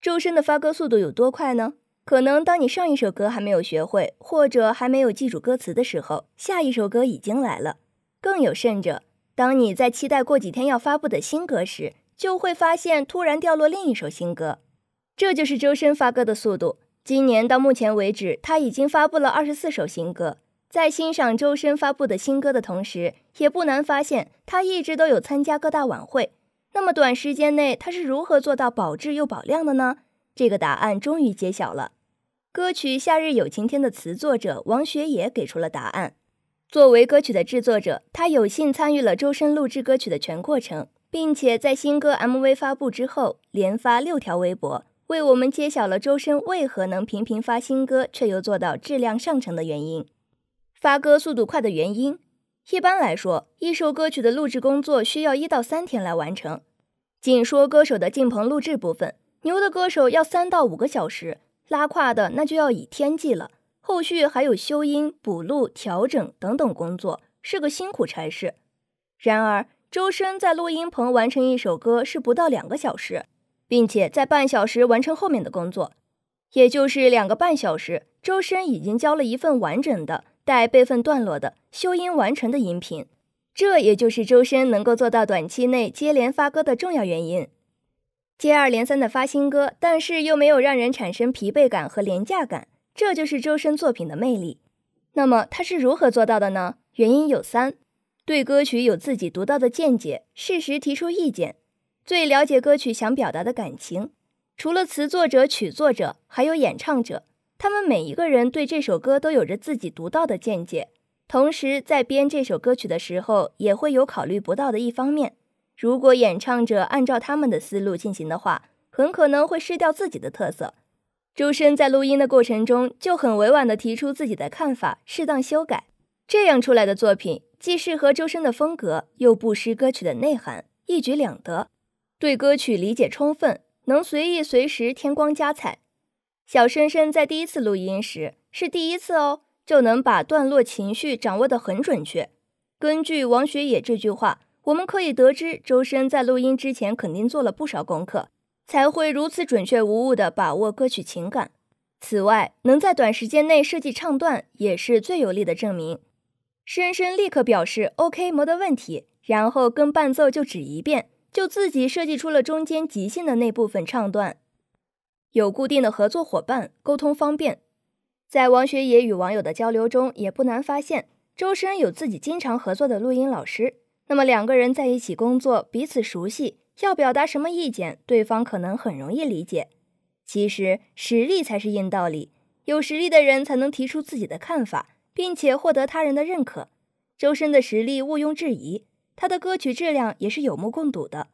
周深的发歌速度有多快呢？可能当你上一首歌还没有学会，或者还没有记住歌词的时候，下一首歌已经来了。更有甚者，当你在期待过几天要发布的新歌时，就会发现突然掉落另一首新歌。这就是周深发歌的速度。今年到目前为止，他已经发布了二十四首新歌。在欣赏周深发布的新歌的同时，也不难发现，他一直都有参加各大晚会。那么短时间内，他是如何做到保质又保量的呢？这个答案终于揭晓了。歌曲《夏日有晴天》的词作者王学也给出了答案。作为歌曲的制作者，他有幸参与了周深录制歌曲的全过程，并且在新歌 MV 发布之后，连发六条微博，为我们揭晓了周深为何能频频发新歌却又做到质量上乘的原因。发歌速度快的原因。一般来说，一首歌曲的录制工作需要一到三天来完成。仅说歌手的进棚录制部分，牛的歌手要三到五个小时，拉胯的那就要以天计了。后续还有修音、补录、调整等等工作，是个辛苦差事。然而，周深在录音棚完成一首歌是不到两个小时，并且在半小时完成后面的工作，也就是两个半小时，周深已经交了一份完整的。在备份段落的修音完成的音频，这也就是周深能够做到短期内接连发歌的重要原因。接二连三的发新歌，但是又没有让人产生疲惫感和廉价感，这就是周深作品的魅力。那么他是如何做到的呢？原因有三：对歌曲有自己独到的见解，适时提出意见，最了解歌曲想表达的感情。除了词作者、曲作者，还有演唱者。他们每一个人对这首歌都有着自己独到的见解，同时在编这首歌曲的时候也会有考虑不到的一方面。如果演唱者按照他们的思路进行的话，很可能会失掉自己的特色。周深在录音的过程中就很委婉地提出自己的看法，适当修改，这样出来的作品既适合周深的风格，又不失歌曲的内涵，一举两得。对歌曲理解充分，能随意随时添光加彩。小深深在第一次录音时是第一次哦，就能把段落情绪掌握得很准确。根据王学也这句话，我们可以得知周深在录音之前肯定做了不少功课，才会如此准确无误地把握歌曲情感。此外，能在短时间内设计唱段也是最有力的证明。深深立刻表示 OK，没得问题，然后跟伴奏就只一遍，就自己设计出了中间即兴的那部分唱段。有固定的合作伙伴，沟通方便。在王学也与网友的交流中，也不难发现，周深有自己经常合作的录音老师。那么两个人在一起工作，彼此熟悉，要表达什么意见，对方可能很容易理解。其实实力才是硬道理，有实力的人才能提出自己的看法，并且获得他人的认可。周深的实力毋庸置疑，他的歌曲质量也是有目共睹的。